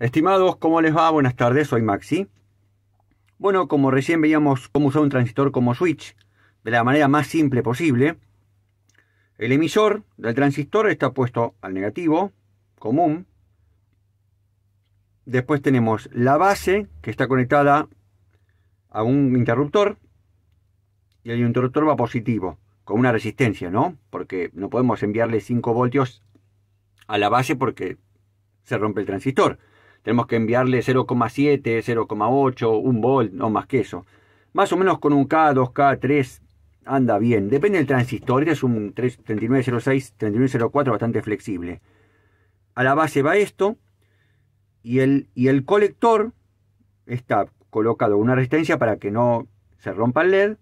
Estimados, ¿cómo les va? Buenas tardes, soy Maxi. Bueno, como recién veíamos cómo usar un transistor como switch de la manera más simple posible, el emisor del transistor está puesto al negativo, común. Después tenemos la base que está conectada a un interruptor y el interruptor va positivo, con una resistencia, ¿no? Porque no podemos enviarle 5 voltios a la base porque se rompe el transistor tenemos que enviarle 0,7, 0,8, 1 volt, no más que eso. Más o menos con un K, 2K, 3 anda bien. Depende del transistor, este es un 3906, 3904 bastante flexible. A la base va esto y el, y el colector está colocado una resistencia para que no se rompa el LED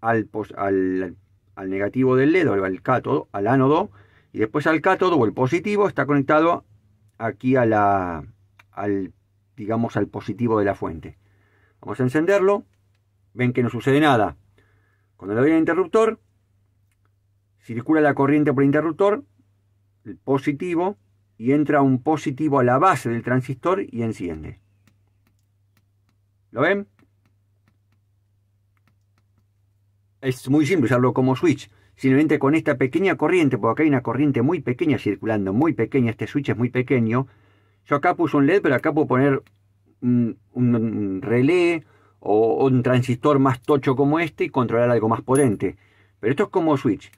al, al, al negativo del LED al cátodo, al ánodo, y después al cátodo o el positivo está conectado aquí a la, al, digamos, al positivo de la fuente. Vamos a encenderlo. Ven que no sucede nada. Cuando le doy al interruptor, circula la corriente por el interruptor, el positivo, y entra un positivo a la base del transistor y enciende. ¿Lo ven? Es muy simple usarlo como switch. Simplemente con esta pequeña corriente, porque acá hay una corriente muy pequeña circulando, muy pequeña, este switch es muy pequeño, yo acá puse un LED, pero acá puedo poner un, relé o un transistor más tocho como este y controlar algo más potente. Pero esto es como switch.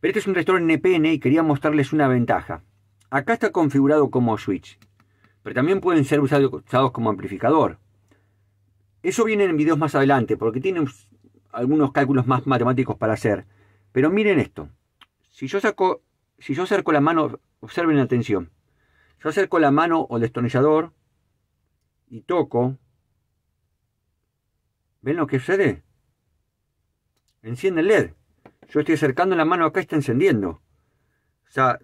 Pero este es un en NPN y quería mostrarles una ventaja. Acá está configurado como switch, pero también pueden ser usados, usados como amplificador. Eso viene en videos más adelante, porque tiene algunos cálculos más matemáticos para hacer. Pero miren esto. Si yo saco, si yo acerco la mano, observen la atención. Yo acerco la mano o el destornillador y toco. ¿Ven lo que sucede? Enciende el LED. Yo estoy acercando la mano acá y está encendiendo. O sea,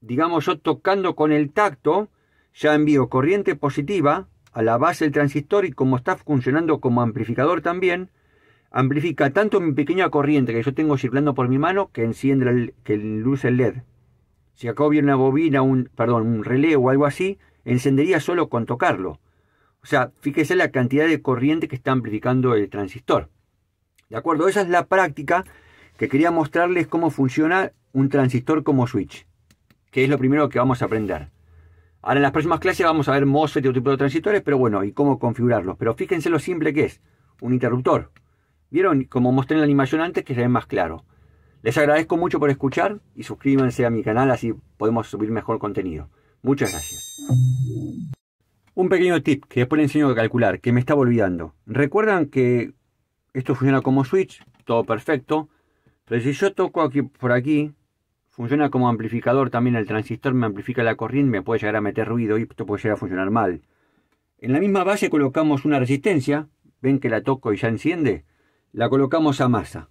digamos yo tocando con el tacto, ya envío corriente positiva a la base del transistor y como está funcionando como amplificador también, amplifica tanto mi pequeña corriente que yo tengo circulando por mi mano que enciende, que luce el LED. Si acá hubiera una bobina, un, perdón, un relé o algo así, encendería solo con tocarlo. O sea, fíjense la cantidad de corriente que está amplificando el transistor. ¿De acuerdo? Esa es la práctica que quería mostrarles cómo funciona un transistor como switch, que es lo primero que vamos a aprender. Ahora en las próximas clases vamos a ver MOSFET y otro tipo de transistores, pero bueno, y cómo configurarlos. Pero fíjense lo simple que es, un interruptor. ¿Vieron? Como mostré en la animación antes, que se ve más claro. Les agradezco mucho por escuchar y suscríbanse a mi canal así podemos subir mejor contenido. Muchas gracias. Un pequeño tip que después les enseño a calcular, que me estaba olvidando. Recuerdan que esto funciona como switch, todo perfecto, pero si yo toco aquí por aquí, funciona como amplificador también, el transistor me amplifica la corriente, me puede llegar a meter ruido y esto puede llegar a funcionar mal. En la misma base colocamos una resistencia, ven que la toco y ya enciende, la colocamos a masa.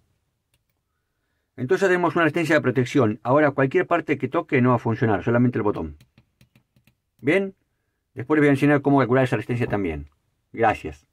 Entonces tenemos una resistencia de protección. Ahora cualquier parte que toque no va a funcionar, solamente el botón. Bien, después les voy a enseñar cómo calcular esa resistencia también. Gracias.